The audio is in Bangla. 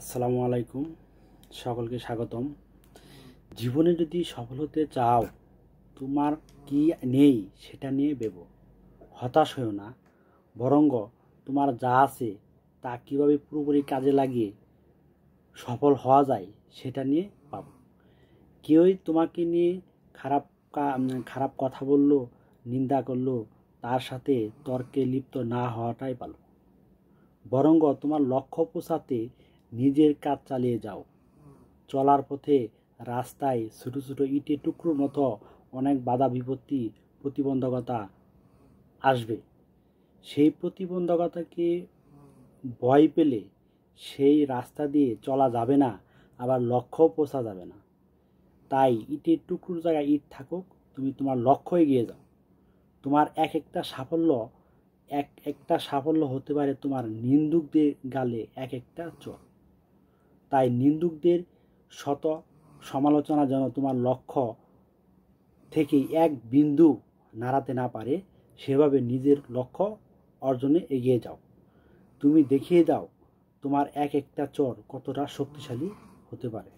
আসসালামু আলাইকুম সকলকে স্বাগতম জীবনে যদি সফল হতে চাও তোমার কি নেই সেটা নিয়ে বেব হতাশ হয়েও না বরং তোমার যা আছে তা কীভাবে পুরোপুরি কাজে লাগিয়ে সফল হওয়া যায় সেটা নিয়ে পাবো কেউই তোমাকে নিয়ে খারাপ খারাপ কথা বলল নিন্দা করলো তার সাথে তর্কে লিপ্ত না হওয়াটাই ভালো বরং তোমার লক্ষ্য পোষাতে নিজের কাজ চালিয়ে যাও চলার পথে রাস্তায় ছোটো ছোটো ইটে টুকরোর মতো অনেক বাধা বিপত্তি প্রতিবন্ধকতা আসবে সেই প্রতিবন্ধকতাকে ভয় পেলে সেই রাস্তা দিয়ে চলা যাবে না আবার লক্ষ্য পোষা যাবে না তাই ইটের টুকরোর জায়গায় ইট থাকুক তুমি তোমার লক্ষ্য এগিয়ে যাও তোমার এক একটা সাফল্য এক একটা সাফল্য হতে পারে তোমার নিন্দুকদের গালে এক একটা চোখ তাই নিন্দুকদের শত সমালোচনা যেন তোমার লক্ষ্য থেকে এক বিন্দু নাড়াতে না পারে সেভাবে নিজের লক্ষ্য অর্জনে এগিয়ে যাও তুমি দেখিয়ে দাও তোমার এক একটা চর কতটা শক্তিশালী হতে পারে